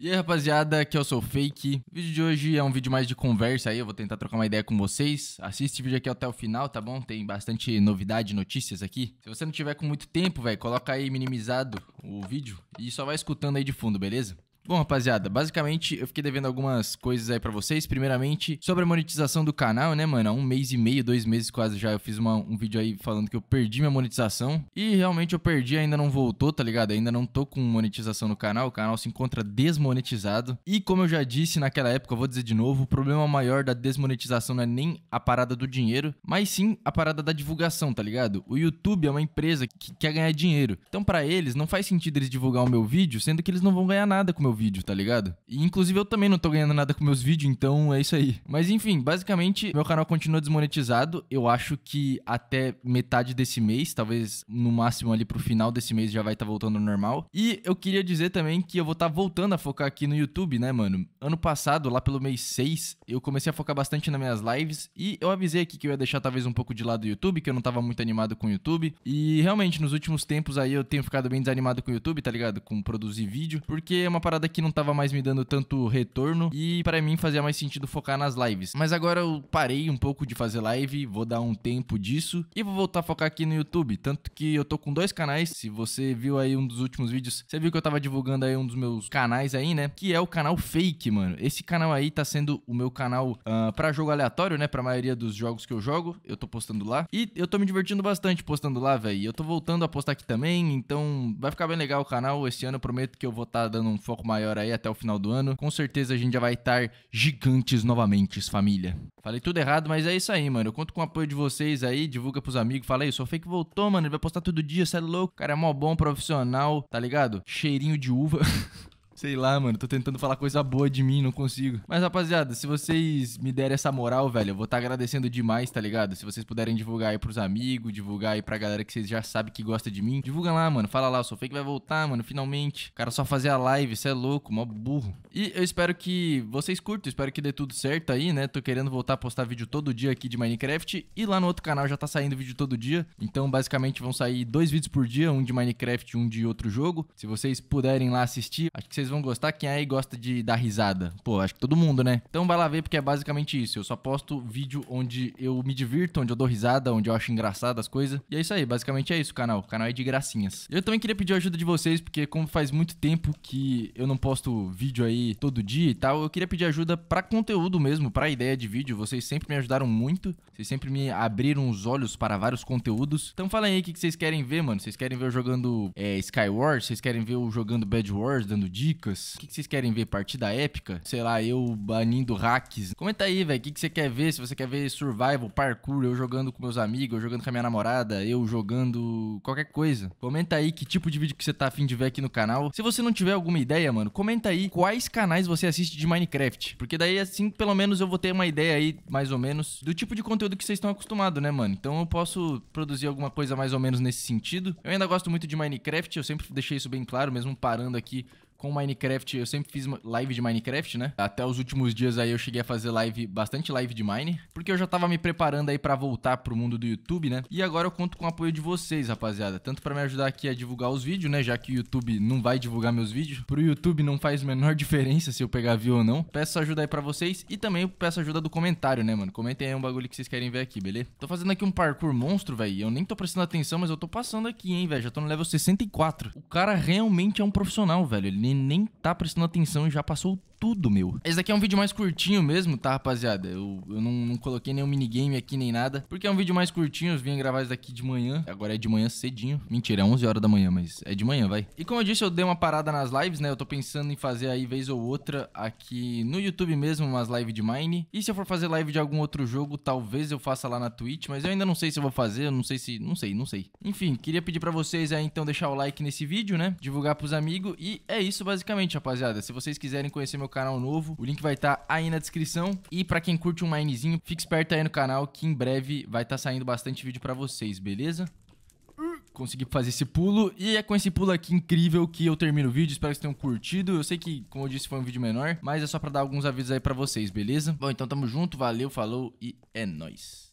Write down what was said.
E aí rapaziada, aqui eu é sou o Fake. O vídeo de hoje é um vídeo mais de conversa aí, eu vou tentar trocar uma ideia com vocês. Assiste esse vídeo aqui até o final, tá bom? Tem bastante novidade, notícias aqui. Se você não tiver com muito tempo, velho, coloca aí minimizado o vídeo e só vai escutando aí de fundo, beleza? Bom, rapaziada, basicamente eu fiquei devendo algumas coisas aí para vocês. Primeiramente, sobre a monetização do canal, né, mano? Há um mês e meio, dois meses quase já, eu fiz uma, um vídeo aí falando que eu perdi minha monetização. E realmente eu perdi, ainda não voltou, tá ligado? Ainda não tô com monetização no canal. O canal se encontra desmonetizado. E como eu já disse naquela época, eu vou dizer de novo: o problema maior da desmonetização não é nem a parada do dinheiro, mas sim a parada da divulgação, tá ligado? O YouTube é uma empresa que quer ganhar dinheiro. Então, para eles, não faz sentido eles divulgar o meu vídeo, sendo que eles não vão ganhar nada com o meu vídeo, tá ligado? E, inclusive eu também não tô ganhando nada com meus vídeos, então é isso aí. Mas enfim, basicamente meu canal continua desmonetizado. Eu acho que até metade desse mês, talvez no máximo ali pro final desse mês já vai estar tá voltando ao normal. E eu queria dizer também que eu vou estar tá voltando a focar aqui no YouTube, né, mano? Ano passado, lá pelo mês 6, eu comecei a focar bastante nas minhas lives e eu avisei aqui que eu ia deixar talvez um pouco de lado o YouTube, que eu não tava muito animado com o YouTube. E realmente nos últimos tempos aí eu tenho ficado bem desanimado com o YouTube, tá ligado? Com produzir vídeo, porque é uma parada parada que não tava mais me dando tanto retorno e para mim fazia mais sentido focar nas lives. Mas agora eu parei um pouco de fazer live, vou dar um tempo disso e vou voltar a focar aqui no YouTube. Tanto que eu tô com dois canais. Se você viu aí um dos últimos vídeos, você viu que eu tava divulgando aí um dos meus canais aí, né? Que é o canal Fake, mano. Esse canal aí tá sendo o meu canal uh, ah, para jogo aleatório, né? Pra maioria dos jogos que eu jogo, eu tô postando lá. E eu tô me divertindo bastante postando lá, velho. Eu tô voltando a postar aqui também, então vai ficar bem legal o canal. Esse ano eu prometo que eu vou estar tá dando um foco maior maior aí até o final do ano. Com certeza a gente já vai estar gigantes novamente, família. Falei tudo errado, mas é isso aí, mano. Eu conto com o apoio de vocês aí, divulga pros amigos. Fala aí, o fake voltou, mano. Ele vai postar todo dia, você é louco. O cara é mó bom, profissional, tá ligado? Cheirinho de uva. Sei lá, mano. Tô tentando falar coisa boa de mim, não consigo. Mas, rapaziada, se vocês me derem essa moral, velho, eu vou estar tá agradecendo demais, tá ligado? Se vocês puderem divulgar aí pros amigos, divulgar aí pra galera que vocês já sabem que gosta de mim, divulga lá, mano. Fala lá, sou fake vai voltar, mano, finalmente. O cara só fazer a live, isso é louco, mó burro. E eu espero que vocês curtam, espero que dê tudo certo aí, né? Tô querendo voltar a postar vídeo todo dia aqui de Minecraft. E lá no outro canal já tá saindo vídeo todo dia. Então, basicamente, vão sair dois vídeos por dia, um de Minecraft e um de outro jogo. Se vocês puderem lá assistir, acho que vocês vocês vão gostar. Quem aí gosta de dar risada? Pô, acho que todo mundo, né? Então vai lá ver, porque é basicamente isso. Eu só posto vídeo onde eu me divirto, onde eu dou risada, onde eu acho engraçado as coisas. E é isso aí, basicamente é isso o canal. O canal é de gracinhas. Eu também queria pedir ajuda de vocês, porque como faz muito tempo que eu não posto vídeo aí todo dia e tal, eu queria pedir ajuda para conteúdo mesmo, para ideia de vídeo. Vocês sempre me ajudaram muito, vocês sempre me abriram os olhos para vários conteúdos. Então falem aí o que vocês querem ver, mano. Vocês querem ver eu jogando é, Skywars? Vocês querem ver eu jogando Bad Wars, dando dicas? dicas. O que, vocês querem ver? Partida épica? Sei lá, eu banindo hacks. Comenta aí, velho. O que, que você quer ver? Se você quer ver survival, parkour, eu jogando com meus amigos, eu jogando com a minha namorada, eu jogando qualquer coisa. Comenta aí que tipo de vídeo que você tá afim de ver aqui no canal. Se você não tiver alguma ideia, mano, comenta aí quais canais você assiste de Minecraft. Porque daí, assim, pelo menos eu vou ter uma ideia aí, mais ou menos, do tipo de conteúdo que vocês estão acostumados, né, mano? Então eu posso produzir alguma coisa mais ou menos nesse sentido. Eu ainda gosto muito de Minecraft, eu sempre deixei isso bem claro, mesmo parando aqui com Minecraft, eu sempre fiz live de Minecraft, né? Até os últimos dias aí eu cheguei a fazer live, bastante live de Mine, porque eu já tava me preparando aí para voltar pro mundo do YouTube, né? E agora eu conto com o apoio de vocês, rapaziada, tanto para me ajudar aqui a divulgar os vídeos, né, já que o YouTube não vai divulgar meus vídeos. Pro YouTube não faz menor diferença se eu pegar view ou não. Peço ajuda aí para vocês e também peço ajuda do comentário, né, mano? Comentem aí um bagulho que vocês querem ver aqui, beleza? Tô fazendo aqui um parkour monstro, velho. Eu nem tô prestando atenção, mas eu tô passando aqui, hein, velho. Já tô no level 64. O cara realmente é um profissional, velho. Ele nem tá prestando atenção e já passou o tudo, meu. Esse daqui é um vídeo mais curtinho mesmo, tá, rapaziada? Eu, eu não, não coloquei nenhum minigame aqui nem nada, porque é um vídeo mais curtinho. Eu vim gravar isso daqui de manhã. Agora é de manhã cedinho. Mentira, é 11 horas da manhã, mas é de manhã, vai. E como eu disse, eu dei uma parada nas lives, né? Eu tô pensando em fazer aí vez ou outra aqui no YouTube mesmo, umas lives de Mine. E se eu for fazer live de algum outro jogo, talvez eu faça lá na Twitch, mas eu ainda não sei se eu vou fazer, eu não sei se. Não sei, não sei. Enfim, queria pedir para vocês aí então deixar o like nesse vídeo, né? Divulgar pros amigos. E é isso basicamente, rapaziada. Se vocês quiserem conhecer meu meu canal novo. O link vai estar tá aí na descrição. E para quem curte um minezinho, fique esperto aí no canal que em breve vai estar tá saindo bastante vídeo para vocês, beleza? consegui fazer esse pulo. E é com esse pulo aqui incrível que eu termino o vídeo. Espero que vocês tenham curtido. Eu sei que, como eu disse, foi um vídeo menor, mas é só pra dar alguns avisos aí pra vocês, beleza? Bom, então tamo junto, valeu, falou e é nóis.